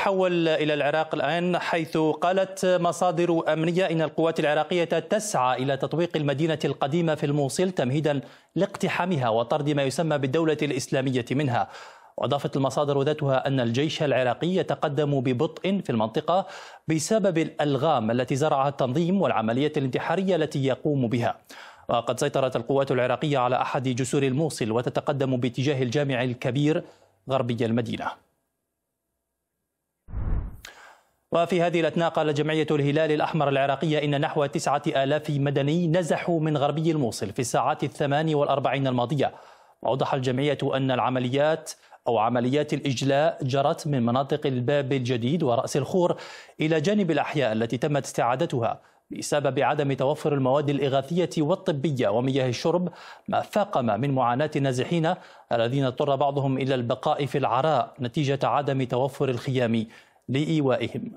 نتحول إلى العراق الآن حيث قالت مصادر أمنية إن القوات العراقية تسعى إلى تطويق المدينة القديمة في الموصل تمهيدا لاقتحامها وطرد ما يسمى بالدولة الإسلامية منها وأضافت المصادر ذاتها أن الجيش العراقي يتقدم ببطء في المنطقة بسبب الألغام التي زرعها التنظيم والعملية الانتحارية التي يقوم بها وقد سيطرت القوات العراقية على أحد جسور الموصل وتتقدم باتجاه الجامع الكبير غربي المدينة وفي هذه الأثناء قال جمعية الهلال الأحمر العراقية إن نحو تسعة آلاف مدني نزحوا من غربي الموصل في الساعات الثمان والأربعين الماضية وأوضح الجمعية أن العمليات أو عمليات الإجلاء جرت من مناطق الباب الجديد ورأس الخور إلى جانب الأحياء التي تمت استعادتها بسبب عدم توفر المواد الإغاثية والطبية ومياه الشرب ما فاقم من معاناة النازحين الذين اضطر بعضهم إلى البقاء في العراء نتيجة عدم توفر الخيام لإيوائهم